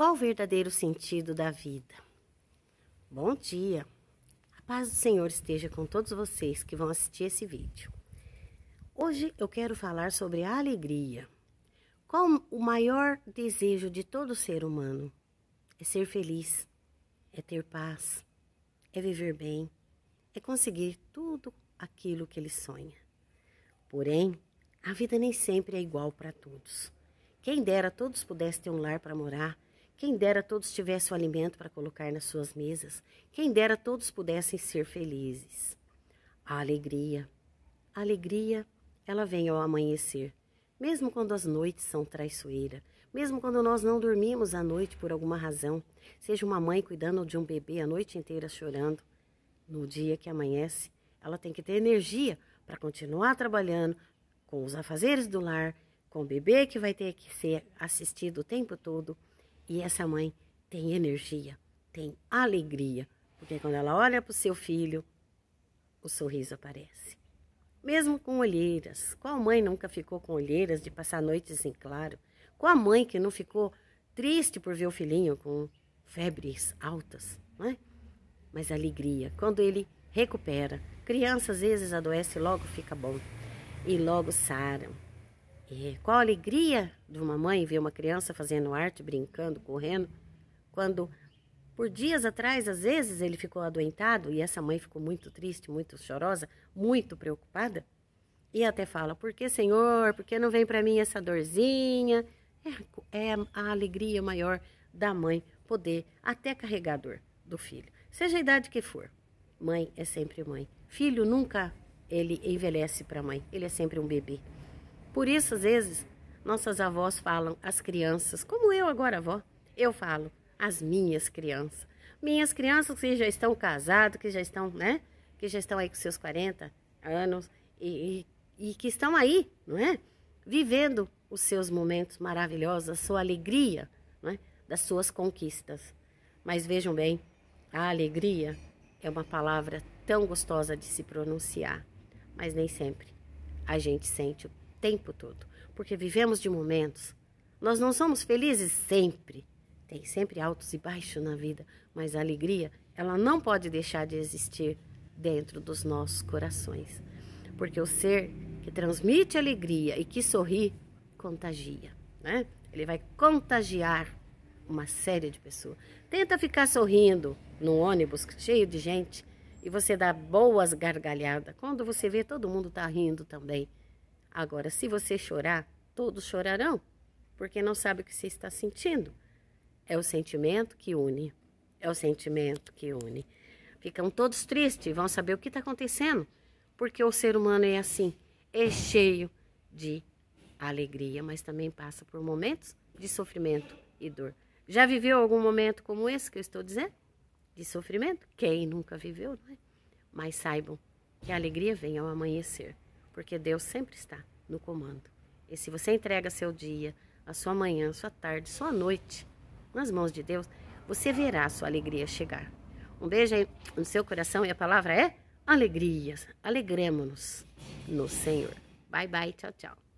Qual o verdadeiro sentido da vida? Bom dia! A paz do Senhor esteja com todos vocês que vão assistir esse vídeo. Hoje eu quero falar sobre a alegria. Qual o maior desejo de todo ser humano? É ser feliz, é ter paz, é viver bem, é conseguir tudo aquilo que ele sonha. Porém, a vida nem sempre é igual para todos. Quem dera todos pudessem ter um lar para morar quem dera todos tivessem o alimento para colocar nas suas mesas. Quem dera todos pudessem ser felizes. A alegria. A alegria, ela vem ao amanhecer. Mesmo quando as noites são traiçoeiras, mesmo quando nós não dormimos à noite por alguma razão, seja uma mãe cuidando de um bebê a noite inteira chorando, no dia que amanhece, ela tem que ter energia para continuar trabalhando com os afazeres do lar, com o bebê que vai ter que ser assistido o tempo todo e essa mãe tem energia, tem alegria, porque quando ela olha para o seu filho, o sorriso aparece. Mesmo com olheiras, qual mãe nunca ficou com olheiras de passar noites em claro? Qual mãe que não ficou triste por ver o filhinho com febres altas, né? Mas alegria, quando ele recupera. Criança às vezes adoece, logo fica bom e logo saram qual a alegria de uma mãe ver uma criança fazendo arte, brincando, correndo, quando por dias atrás, às vezes, ele ficou adoentado e essa mãe ficou muito triste, muito chorosa, muito preocupada. E até fala: Por que, Senhor? Por que não vem para mim essa dorzinha? É, é, a alegria maior da mãe poder até carregar a dor do filho, seja a idade que for. Mãe é sempre mãe. Filho nunca ele envelhece para mãe, ele é sempre um bebê. Por isso, às vezes, nossas avós falam às crianças, como eu agora, avó, eu falo as minhas crianças. Minhas crianças que já estão casadas, que já estão, né? Que já estão aí com seus 40 anos e, e, e que estão aí, não é? Vivendo os seus momentos maravilhosos, a sua alegria, não é? das suas conquistas. Mas vejam bem, a alegria é uma palavra tão gostosa de se pronunciar, mas nem sempre a gente sente o tempo todo, porque vivemos de momentos. Nós não somos felizes sempre. Tem sempre altos e baixos na vida, mas a alegria, ela não pode deixar de existir dentro dos nossos corações. Porque o ser que transmite alegria e que sorri, contagia, né? Ele vai contagiar uma série de pessoas. Tenta ficar sorrindo num ônibus cheio de gente e você dá boas gargalhadas. Quando você vê, todo mundo está rindo também. Agora, se você chorar, todos chorarão, porque não sabe o que você está sentindo. É o sentimento que une. É o sentimento que une. Ficam todos tristes, vão saber o que está acontecendo, porque o ser humano é assim, é cheio de alegria, mas também passa por momentos de sofrimento e dor. Já viveu algum momento como esse que eu estou dizendo? De sofrimento? Quem nunca viveu, não é? Mas saibam que a alegria vem ao amanhecer porque Deus sempre está no comando. E se você entrega seu dia, a sua manhã, a sua tarde, a sua noite nas mãos de Deus, você verá a sua alegria chegar. Um beijo aí no seu coração e a palavra é alegrias. Alegremos-nos no Senhor. Bye, bye. Tchau, tchau.